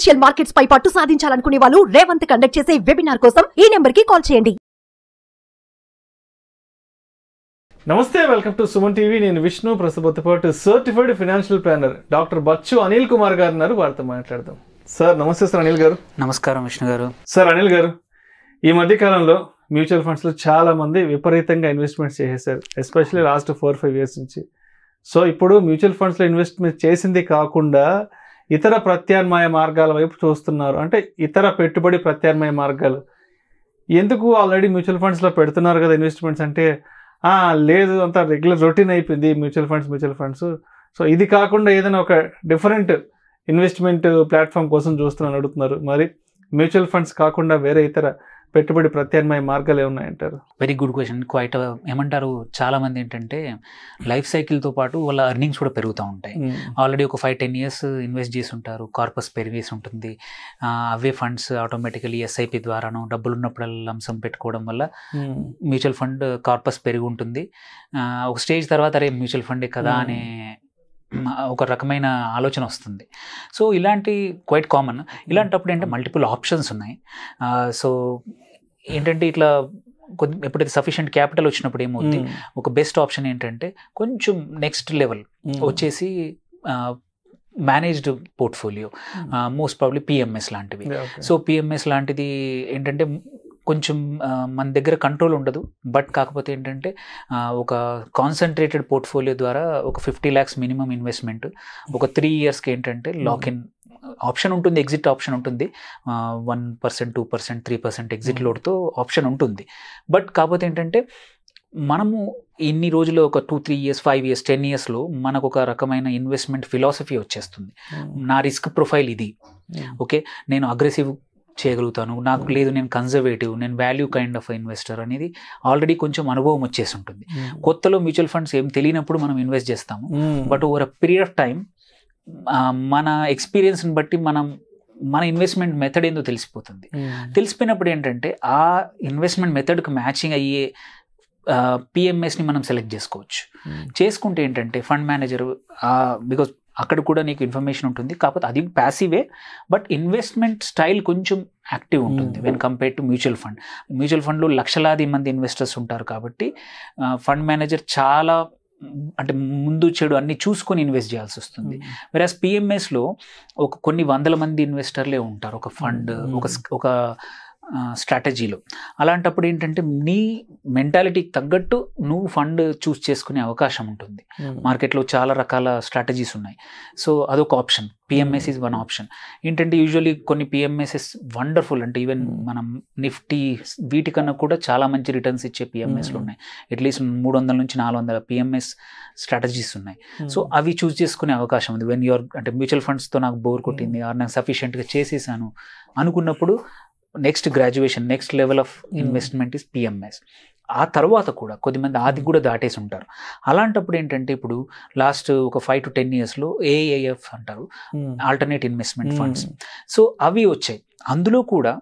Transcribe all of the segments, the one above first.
Financial markets పై పట్టు సాధించాలనుకునే వాళ్ళు Revanth conduct చేసే వెబినార్ కోసం ఈ నెంబర్ కి కాల్ చేయండి నమస్తే వెల్కమ్ టు సుమన్ టీవీ నేను విష్ణు ప్రసభతో పాటు certified financial planner doctor Bachchu Anil Kumar గారు ఉన్నారు వారితో మాట్లాడదాం సార్ నమస్తే సార్ అనిల్ గారు నమస్కారం విష్ణు గారు సార్ అనిల్ గారు ఈ మధ్య కాలంలో మ్యూచువల్ లో చాలా మంది విపరీతంగా ఇన్వెస్ట్మెంట్స్ చేసేసారు especially last four five years నుంచి సో ఇప్పుడు మ్యూచువల్ ఫండ్స్ లో ఇన్వెస్ట్మెంట్ చేసింది కాకుండా ఇతర ప్రత్యామ్నాయ మార్గాల వైపు చూస్తున్నారు అంటే ఇతర పెట్టుబడి ప్రత్యామ్నాయ మార్గాలు ఎందుకు ఆల్రెడీ మ్యూచువల్ ఫండ్స్లో పెడుతున్నారు కదా ఇన్వెస్ట్మెంట్స్ అంటే లేదు అంత రెగ్యులర్ రొటీన్ అయిపోయింది mutual funds mutual funds so ఇది కాకుండా ఏదైనా ఒక డిఫరెంట్ ఇన్వెస్ట్మెంట్ ప్లాట్ఫామ్ కోసం చూస్తున్నాను అడుగుతున్నారు మరి మ్యూచువల్ ఫండ్స్ కాకుండా వేరే ఇతర పెట్టుబడి ప్రత్యామ్నాయ మార్గాలు ఏమున్నాయంటారు వెరీ గుడ్ క్వశ్చన్ క్వైట్ ఏమంటారు చాలా మంది ఏంటంటే లైఫ్ సైకిల్తో పాటు వాళ్ళ అర్నింగ్స్ కూడా పెరుగుతూ ఉంటాయి ఆల్రెడీ hmm. ఒక ఫైవ్ టెన్ ఇయర్స్ ఇన్వెస్ట్ చేసి ఉంటారు కార్పస్ పెరిగేసి ఉంటుంది అవే ఫండ్స్ ఆటోమేటికలీ ఎస్ఐపి ద్వారాను డబ్బులు ఉన్నప్పుడు అంశం పెట్టుకోవడం వల్ల మ్యూచువల్ ఫండ్ కార్పస్ పెరిగి ఉంటుంది ఒక స్టేజ్ తర్వాత అరే మ్యూచువల్ ఫండే కదా hmm. అనే ఒక రకమైన ఆలోచన వస్తుంది సో ఇలాంటి క్వైట్ కామన్ hmm. ఇలాంటప్పుడు ఏంటంటే మల్టిపుల్ ఆప్షన్స్ ఉన్నాయి సో ఏంటంటే ఇట్లా కొద్ది ఎప్పుడైతే సఫిషియంట్ క్యాపిటల్ వచ్చినప్పుడు ఏమవుతుంది hmm. ఒక బెస్ట్ ఆప్షన్ ఏంటంటే కొంచెం నెక్స్ట్ లెవెల్ hmm. వచ్చేసి managed portfolio most probably PMS లాంటివి సో పిఎంఎస్ లాంటిది ఏంటంటే కొంచెం మన దగ్గర కంట్రోల్ ఉండదు బట్ కాకపోతే ఏంటంటే ఒక కాన్సన్ట్రేటెడ్ పోర్ట్ఫోలియో ద్వారా ఒక ఫిఫ్టీ ల్యాక్స్ మినిమం ఇన్వెస్ట్మెంట్ ఒక త్రీ ఇయర్స్కి ఏంటంటే లాక్ ఇన్ hmm. ఆప్షన్ ఉంటుంది ఎగ్జిట్ ఆప్షన్ ఉంటుంది one percent two percent three percent exit hmm. లోడ్తో ఆప్షన్ ఉంటుంది బట్ కాకపోతే ఏంటంటే మనము ఇన్ని రోజులు ఒక two three years five years ten ఇయర్స్లో మనకు ఒక రకమైన ఇన్వెస్ట్మెంట్ ఫిలాసఫీ వచ్చేస్తుంది hmm. నా రిస్క్ ప్రొఫైల్ ఇది hmm. ఓకే నేను అగ్రెసివ్ చేయగలుగుతాను నాకు లేదు నేను కన్జర్వేటివ్ నేను వాల్యూ కైండ్ ఆఫ్ ఇన్వెస్టర్ అనేది ఆల్రెడీ కొంచెం అనుభవం వచ్చేసి ఉంటుంది కొత్తలో మ్యూచువల్ ఫండ్స్ ఏం తెలియనప్పుడు మనం ఇన్వెస్ట్ చేస్తాము but over a period of time మన ఎక్స్పీరియన్స్ని బట్టి మనం మన ఇన్వెస్ట్మెంట్ మెథడ్ ఏందో తెలిసిపోతుంది hmm. తెలిసిపోయినప్పుడు ఏంటంటే ఆ ఇన్వెస్ట్మెంట్ మెథడ్కి మ్యాచింగ్ అయ్యే పిఎంఎస్ని మనం సెలెక్ట్ చేసుకోవచ్చు hmm. చేసుకుంటే ఏంటంటే ఫండ్ మేనేజర్ బికాజ్ అక్కడ కూడా నీకు ఇన్ఫర్మేషన్ ఉంటుంది కాకపోతే అది ప్యాసివే బట్ ఇన్వెస్ట్మెంట్ స్టైల్ కొంచెం యాక్టివ్ ఉంటుంది when compare to mutual fund mutual ఫండ్లో లక్షలాది మంది ఇన్వెస్టర్స్ ఉంటారు కాబట్టి ఫండ్ మేనేజర్ చాలా అంటే ముందు చెడు అన్ని చూసుకొని ఇన్వెస్ట్ చేయాల్సి వస్తుంది వెరాస్ hmm. పిఎంఎస్లో ఒక కొన్ని వందల మంది ఇన్వెస్టర్లే ఉంటారు ఒక ఫండ్ hmm. ఒక hmm. ఒక స్ట్రాటజీలు అలాంటప్పుడు ఏంటంటే నీ మెంటాలిటీకి తగ్గట్టు నువ్వు ఫండ్ చూస్ చేసుకునే అవకాశం ఉంటుంది hmm. మార్కెట్లో చాలా రకాల స్ట్రాటజీస్ ఉన్నాయి సో అదొక option PMS is one option ఏంటంటే యూజువలీ కొన్ని పిఎంఎస్ఎస్ వండర్ఫుల్ అంటే ఈవెన్ hmm. మనం నిఫ్టీ వీటికన్నా కూడా చాలా మంచి రిటర్న్స్ ఇచ్చే పిఎంఎస్లు hmm. ఉన్నాయి అట్లీస్ట్ మూడు వందల నుంచి నాలుగు వందల పిఎంఎస్ స్ట్రాటజీస్ ఉన్నాయి సో అవి చూస్ చేసుకునే అవకాశం ఉంది వెన్ యూఆర్ అంటే మ్యూచువల్ ఫండ్స్తో నాకు బోర్ కొట్టింది ఆర్ నాకు సఫిషియెంట్గా చేసేసాను అనుకున్నప్పుడు next graduation next level of investment is PMS ఆ తర్వాత కూడా కొద్దిమంది ఆది కూడా దాటేసి ఉంటారు అలాంటప్పుడు ఏంటంటే ఇప్పుడు లాస్ట్ ఒక ఫైవ్ టు టెన్ ఇయర్స్లో ఏఐఎఫ్ అంటారు ఆల్టర్నేట్ ఇన్వెస్ట్మెంట్ ఫండ్స్ సో అవి వచ్చాయి అందులో కూడా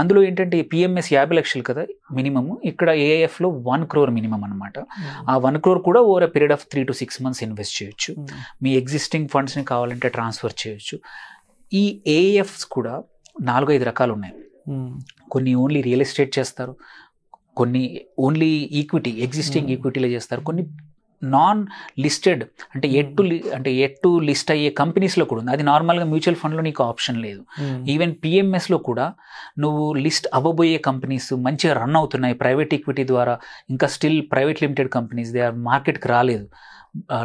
అందులో ఏంటంటే పిఎంఎస్ యాభై లక్షలు కదా మినిమమ్ ఇక్కడ ఏఐఎఫ్లో వన్ క్రోర్ మినిమం అనమాట ఆ వన్ క్రోర్ కూడా over period of three to six months invest చేయొచ్చు hmm. మీ ఎగ్జిస్టింగ్ ఫండ్స్ని కావాలంటే ట్రాన్స్ఫర్ చేయొచ్చు ఈ ఏఎఫ్స్ కూడా నాలుగైదు రకాలు ఉన్నాయి Hmm. కొన్ని ఓన్లీ రియల్ ఎస్టేట్ చేస్తారు కొన్ని ఓన్లీ ఈక్విటీ ఎగ్జిస్టింగ్ ఈక్విటీలో hmm. చేస్తారు కొన్ని నాన్ లిస్టెడ్ అంటే ఎట్టు hmm. అంటే ఎట్టు లిస్ట్ అయ్యే కంపెనీస్లో కూడా ఉంది అది నార్మల్గా మ్యూచువల్ ఫండ్లో నీకు ఆప్షన్ లేదు ఈవెన్ పిఎంఎస్లో కూడా నువ్వు లిస్ట్ అవ్వబోయే కంపెనీస్ మంచిగా రన్ అవుతున్నాయి ప్రైవేట్ ఈక్విటీ ద్వారా ఇంకా still private limited companies they are మార్కెట్కి రాలేదు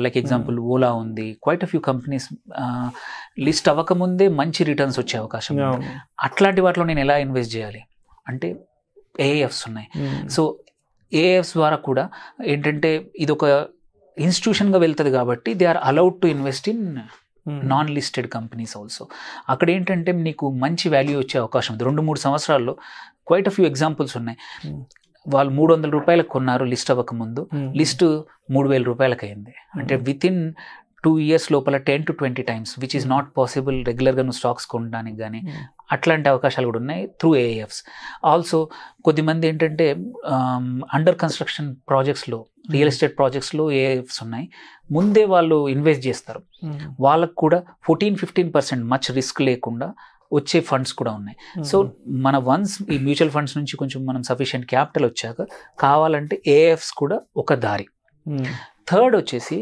లైక్ ఎగ్జాంపుల్ ఓలా ఉంది quite a few companies list అవ్వకముందే మంచి రిటర్న్స్ వచ్చే అవకాశం అట్లాంటి వాటిలో నేను ఎలా ఇన్వెస్ట్ చేయాలి అంటే ఏఎఫ్స్ ఉన్నాయి hmm. సో ఏఎఫ్స్ ద్వారా కూడా ఏంటంటే ఇది ఒక ఇన్స్టిట్యూషన్గా వెళ్తుంది కాబట్టి they are allowed to invest in hmm. Non listed companies also అక్కడ ఏంటంటే నీకు మంచి వాల్యూ వచ్చే అవకాశం ఉంది రెండు మూడు సంవత్సరాల్లో క్వైట్ ఆఫ్ ఫ్యూ ఎగ్జాంపుల్స్ ఉన్నాయి hmm. వాళ్ళు మూడు వందల రూపాయలకు కొన్నారు లిస్ట్ అవ్వకముందు లిస్ట్ మూడు వేల రూపాయలకి అయింది అంటే విత్ ఇన్ టూ ఇయర్స్ లోపల ten to twenty times which is not possible రెగ్యులర్గా నువ్వు స్టాక్స్ కొనడానికి కానీ hmm. అట్లాంటి అవకాశాలు కూడా ఉన్నాయి త్రూ ఏఎఫ్స్ ఆల్సో కొద్దిమంది ఏంటంటే అండర్ కన్స్ట్రక్షన్ ప్రాజెక్ట్స్లో రియల్ ఎస్టేట్ ప్రాజెక్ట్స్లో ఏఎఫ్స్ ఉన్నాయి ముందే వాళ్ళు ఇన్వెస్ట్ చేస్తారు hmm. వాళ్ళకు కూడా fourteen fifteen percent much risk లేకుండా వచ్చే ఫండ్స్ కూడా ఉన్నాయి సో hmm. మన వన్స్ ఈ మ్యూచువల్ ఫండ్స్ నుంచి కొంచెం మనం సఫిషియెంట్ క్యాపిటల్ వచ్చాక కావాలంటే ఏఎఫ్స్ కూడా ఒక దారి థర్డ్ వచ్చేసి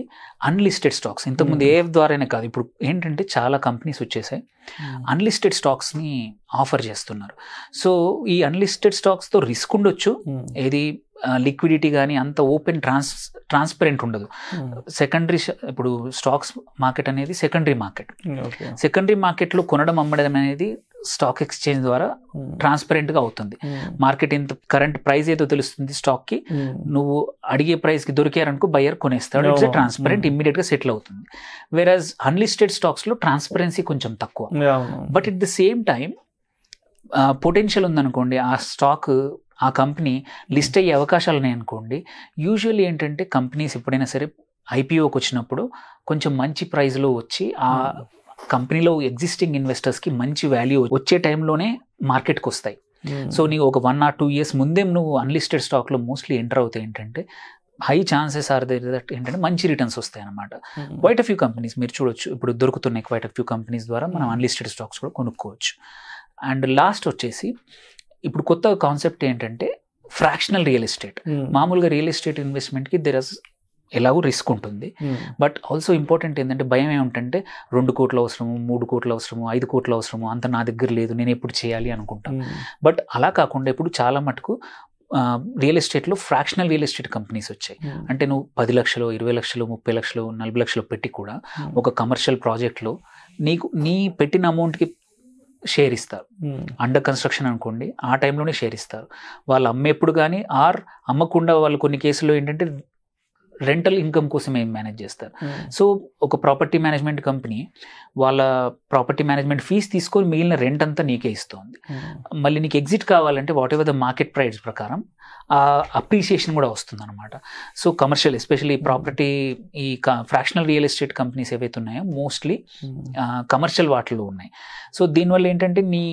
అన్లిస్టెడ్ స్టాక్స్ ఇంతకుముందు ఏ ద్వారానే కాదు ఇప్పుడు ఏంటంటే చాలా కంపెనీస్ వచ్చేసాయి అన్లిస్టెడ్ స్టాక్స్ని ఆఫర్ చేస్తున్నారు సో ఈ అన్లిస్టెడ్ స్టాక్స్తో రిస్క్ ఉండొచ్చు ఏది లిక్విడిటీ కానీ అంత ఓపెన్ ట్రాన్స్ ట్రాన్స్పరెంట్ ఉండదు సెకండరీ ఇప్పుడు స్టాక్స్ మార్కెట్ అనేది సెకండరీ మార్కెట్ సెకండరీ మార్కెట్లో కొనడం అమ్మడం అనేది స్టాక్ ఎక్స్చేంజ్ ద్వారా గా అవుతుంది మార్కెట్ ఇంత కరెంట్ ప్రైస్ ఏదో తెలుస్తుంది స్టాక్ కి నువ్వు అడిగే ప్రైస్కి దొరికారనుకో బయర్ కొనేస్తాడు ఇట్స్ ట్రాన్స్పరెంట్ ఇమ్మీడియట్గా సెటిల్ అవుతుంది వేరాజ్ అన్లిస్టెడ్ స్టాక్స్లో ట్రాన్స్పరెన్సీ కొంచెం తక్కువ but at the same time potential ఉందనుకోండి ఆ స్టాక్ ఆ కంపెనీ లిస్ట్ అయ్యే అవకాశాలు ఉన్నాయి అనుకోండి యూజువల్లీ ఏంటంటే కంపెనీస్ ఎప్పుడైనా సరే ఐపీఓకి వచ్చినప్పుడు కొంచెం మంచి ప్రైస్లో వచ్చి ఆ కంపెనీలో ఎగ్జిస్టింగ్ ఇన్వెస్టర్స్కి మంచి వాల్యూ వచ్చే టైంలోనే మార్కెట్కి వస్తాయి hmm. సో నీకు ఒక వన్ ఆర్ టూ ఇయర్స్ ముందే నువ్వు అన్లిస్టెడ్ స్టాక్లో మోస్ట్లీ ఎంటర్ అవుతాయి ఏంటంటే high chances are there that ఏంటంటే మంచి రిటర్న్స్ వస్తాయి అనమాట వైట్ ఆఫ్ ఫ్యూ కంపెనీస్ మీరు చూడొచ్చు ఇప్పుడు దొరుకుతున్నాయి క్వైట్ ఆఫ్ ఫ్యూ కంపెనీస్ ద్వారా మనం అన్లిస్టెడ్ hmm. స్టాక్స్ కూడా కొనుక్కోవచ్చు అండ్ లాస్ట్ వచ్చేసి ఇప్పుడు కొత్త కాన్సెప్ట్ ఏంటంటే ఫ్రాక్షనల్ రియల్ ఎస్టేట్ మామూలుగా రియల్ ఎస్టేట్ ఇన్వెస్ట్మెంట్కి దెర్ ఆస్ ఎలాగో రిస్క్ ఉంటుంది బట్ ఆల్సో ఇంపార్టెంట్ ఏంటంటే భయం ఏమిటంటే రెండు కోట్ల అవసరము మూడు కోట్లు అవసరము ఐదు కోట్ల అవసరము అంత నా దగ్గర లేదు నేను ఎప్పుడు చేయాలి అనుకుంటాను బట్ hmm. అలా కాకుండా ఇప్పుడు చాలా మటుకు రియల్ ఎస్టేట్లో ఫ్రాక్షనల్ రియల్ ఎస్టేట్ కంపెనీస్ వచ్చాయి hmm. అంటే నువ్వు పది లక్షలు ఇరవై లక్షలు ముప్పై లక్షలు నలభై లక్షలు పెట్టి కూడా hmm. ఒక కమర్షియల్ ప్రాజెక్ట్లో నీకు నీ పెట్టిన అమౌంట్కి షేర్ ఇస్తారు అండర్ కన్స్ట్రక్షన్ అనుకోండి ఆ టైంలోనే షేర్ ఇస్తారు వాళ్ళు అమ్మేప్పుడు కానీ ఆర్ అమ్మకుండా వాళ్ళు కొన్ని కేసుల్లో ఏంటంటే రెంటల్ ఇన్కమ్ కోసమే మేనేజ్ చేస్తారు hmm. సో ఒక ప్రాపర్టీ మేనేజ్మెంట్ కంపెనీ వాళ్ళ ప్రాపర్టీ మేనేజ్మెంట్ ఫీజ్ తీసుకొని మిగిలిన రెంట్ అంతా నీకే ఇస్తుంది hmm. మళ్ళీ నీకు ఎగ్జిట్ కావాలంటే whatever the market price ప్రకారం ఆ అప్రిసియేషన్ కూడా వస్తుంది అనమాట సో కమర్షియల్ ఎస్పెషల్లీ ప్రాపర్టీ ఈ ఫ్రాక్షనల్ రియల్ ఎస్టేట్ కంపెనీస్ ఏవైతే ఉన్నాయో మోస్ట్లీ కమర్షియల్ hmm. వాటిల్లో ఉన్నాయి సో దీనివల్ల ఏంటంటే నీ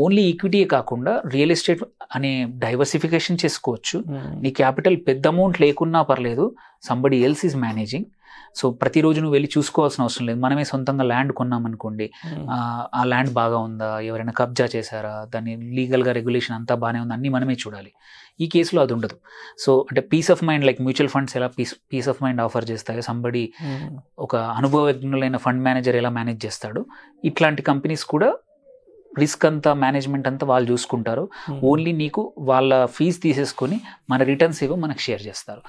ఓన్లీ ఈక్విటీయే కాకుండా రియల్ ఎస్టేట్ అనే డైవర్సిఫికేషన్ చేసుకోవచ్చు నీ క్యాపిటల్ పెద్ద అమౌంట్ లేకున్నా పర్లేదు somebody else is managing so ప్రతిరోజు నువ్వు వెళ్ళి చూసుకోవాల్సిన అవసరం లేదు మనమే సొంతంగా ల్యాండ్ కొన్నామనుకోండి ఆ ల్యాండ్ బాగా ఉందా ఎవరైనా కబ్జా చేశారా దాన్ని లీగల్గా రెగ్యులేషన్ అంతా బాగానే ఉందా అన్ని మనమే చూడాలి ఈ కేసులో అది ఉండదు సో అంటే peace of mind like mutual funds ఎలా peace peace of mind offer చేస్తాయో సంబడి ఒక అనుభవజ్ఞులైన ఫండ్ మేనేజర్ ఎలా మేనేజ్ చేస్తాడు ఇట్లాంటి కంపెనీస్ కూడా రిస్క్ అంతా మేనేజ్మెంట్ అంతా వాళ్ళు చూసుకుంటారు ఓన్లీ hmm. నీకు వాళ్ళ ఫీజు తీసేసుకొని మన రిటర్న్స్ ఏవో మనకు షేర్ చేస్తారు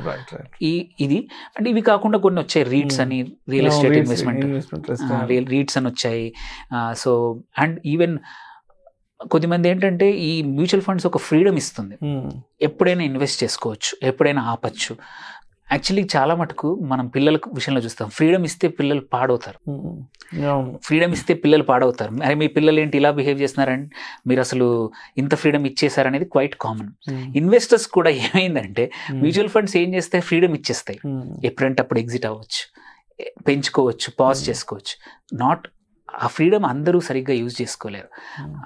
ఈ ఇది అంటే ఇవి కాకుండా కొన్ని వచ్చాయి రీట్స్ hmm. అని రియల్ ఎస్టేట్ ఇన్వెస్ట్మెంట్ రీట్స్ అని వచ్చాయి సో అండ్ ఈవెన్ కొద్దిమంది ఏంటంటే ఈ మ్యూచువల్ ఫండ్స్ ఒక ఫ్రీడమ్ ఇస్తుంది hmm. ఎప్పుడైనా ఇన్వెస్ట్ చేసుకోవచ్చు ఎప్పుడైనా ఆపచ్చు యాక్చువల్లీ చాలా మటుకు మనం పిల్లలకు విషయంలో చూస్తాం ఫ్రీడమ్ ఇస్తే పిల్లలు పాడవుతారు ఫ్రీడమ్ ఇస్తే పిల్లలు పాడవుతారు అరే మీ పిల్లలు ఏంటి ఇలా బిహేవ్ చేస్తున్నారని మీరు అసలు ఇంత ఫ్రీడమ్ ఇచ్చేసారనేది క్వైట్ కామన్ ఇన్వెస్టర్స్ కూడా ఏమైందంటే మ్యూచువల్ ఫండ్స్ ఏం చేస్తే ఫ్రీడమ్ ఇచ్చేస్తాయి ఎప్పుడంటే అప్పుడు ఎగ్జిట్ అవ్వచ్చు పెంచుకోవచ్చు పాజ్ చేసుకోవచ్చు నాట్ ఆ ఫ్రీడమ్ అందరూ సరిగ్గా యూజ్ చేసుకోలేరు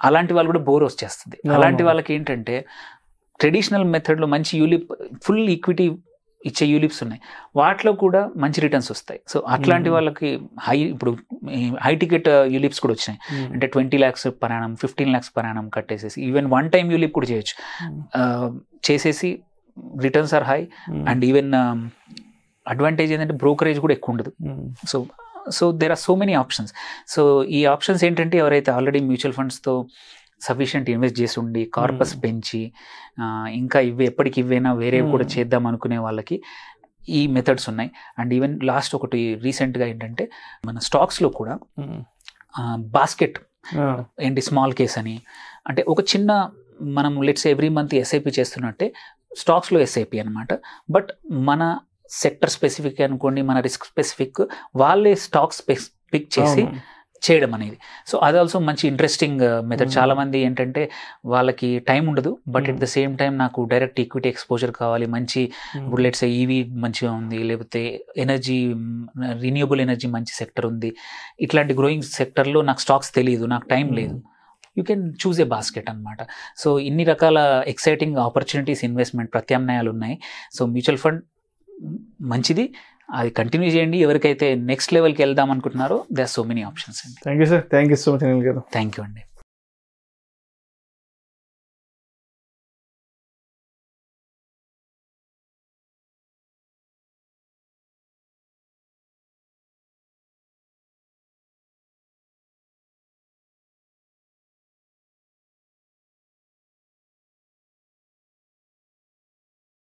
అలాంటి వాళ్ళు కూడా బోర్ వచ్చేస్తుంది అలాంటి వాళ్ళకి ఏంటంటే ట్రెడిషనల్ మెథడ్లో మంచి యూలి ఫుల్ ఈక్విటీ ఇచ్చే యూలిప్స్ ఉన్నాయి వాటిలో కూడా మంచి రిటర్న్స్ వస్తాయి సో అట్లాంటి వాళ్ళకి హై ఇప్పుడు హై టికెట్ యూలిప్స్ కూడా వచ్చినాయి అంటే ట్వంటీ ల్యాక్స్ పరాణం ఫిఫ్టీన్ ల్యాక్స్ పరాణం కట్టేసేసి ఈవెన్ వన్ టైం యూలిప్ కూడా చేయొచ్చు చేసేసి returns are high and even advantage ఏంటంటే బ్రోకరేజ్ కూడా ఎక్కువ ఉండదు so so there are so many options so ఈ ఆప్షన్స్ ఏంటంటే ఎవరైతే ఆల్రెడీ మ్యూచువల్ ఫండ్స్తో సఫిషియంట్ ఇన్వెస్ట్ చేసి ఉండి కార్పస్ పెంచి ఇంకా ఇవి ఎప్పటికి ఇవ్వైనా వేరే కూడా చేద్దాం అనుకునే వాళ్ళకి ఈ మెథడ్స్ ఉన్నాయి అండ్ ఈవెన్ లాస్ట్ ఒకటి రీసెంట్గా ఏంటంటే మన స్టాక్స్లో కూడా బాస్కెట్ ఏంటి స్మాల్ కేస్ అని అంటే ఒక చిన్న మనం లెట్స్ ఎవ్రీ మంత్ ఎస్ఐపి చేస్తున్నట్టే స్టాక్స్లో ఎస్ఐపి అనమాట బట్ మన సెక్టర్ స్పెసిఫిక్ అనుకోండి మన రిస్క్ స్పెసిఫిక్ వాళ్ళే స్టాక్స్ పిక్ చేసి చేయడం అనేది సో అది ఆల్సో మంచి ఇంట్రెస్టింగ్ మెథడ్ uh, hmm. చాలామంది ఏంటంటే వాళ్ళకి టైం ఉండదు but at the same time నాకు డైరెక్ట్ ఈక్విటీ ఎక్స్పోజర్ కావాలి మంచి hmm. ఇప్పుడు లెట్స్ ఈవీ e మంచిగా ఉంది లేకపోతే ఎనర్జీ రిన్యూబుల్ ఎనర్జీ మంచి సెక్టర్ ఉంది ఇట్లాంటి గ్రోయింగ్ సెక్టర్లో నాకు స్టాక్స్ తెలియదు నాకు టైం hmm. లేదు you can choose a basket అనమాట సో ఇన్ని రకాల ఎక్సైటింగ్ ఆపర్చునిటీస్ ఇన్వెస్ట్మెంట్ ప్రత్యామ్నాయాలు ఉన్నాయి సో మ్యూచువల్ ఫండ్ మంచిది అది కంటిన్యూ చేయండి ఎవరికైతే నెక్స్ట్ లెవెల్కి వెళ్దాం అనుకుంటున్నారో they are so many options అండి thank you sir thank you so much Anil గారు థ్యాంక్ యూ అండి